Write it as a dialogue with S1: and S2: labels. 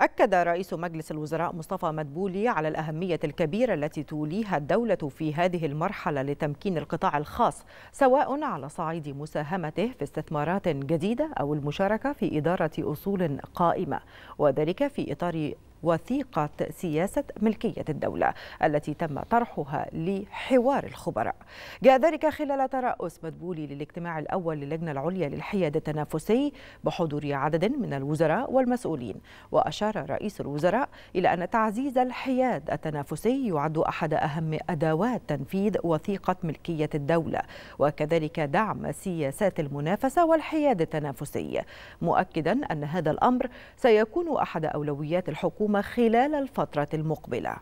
S1: أكد رئيس مجلس الوزراء مصطفى مدبولي على الأهمية الكبيرة التي توليها الدولة في هذه المرحلة لتمكين القطاع الخاص سواء على صعيد مساهمته في استثمارات جديدة أو المشاركة في إدارة أصول قائمة وذلك في إطار وثيقة سياسة ملكية الدولة التي تم طرحها لحوار الخبراء جاء ذلك خلال ترأس مدبولي للاجتماع الأول للجنة العليا للحياد التنافسي بحضور عدد من الوزراء والمسؤولين وأشار رئيس الوزراء إلى أن تعزيز الحياد التنافسي يعد أحد أهم أدوات تنفيذ وثيقة ملكية الدولة وكذلك دعم سياسات المنافسة والحياد التنافسي مؤكدا أن هذا الأمر سيكون أحد أولويات الحكومة خلال الفترة المقبلة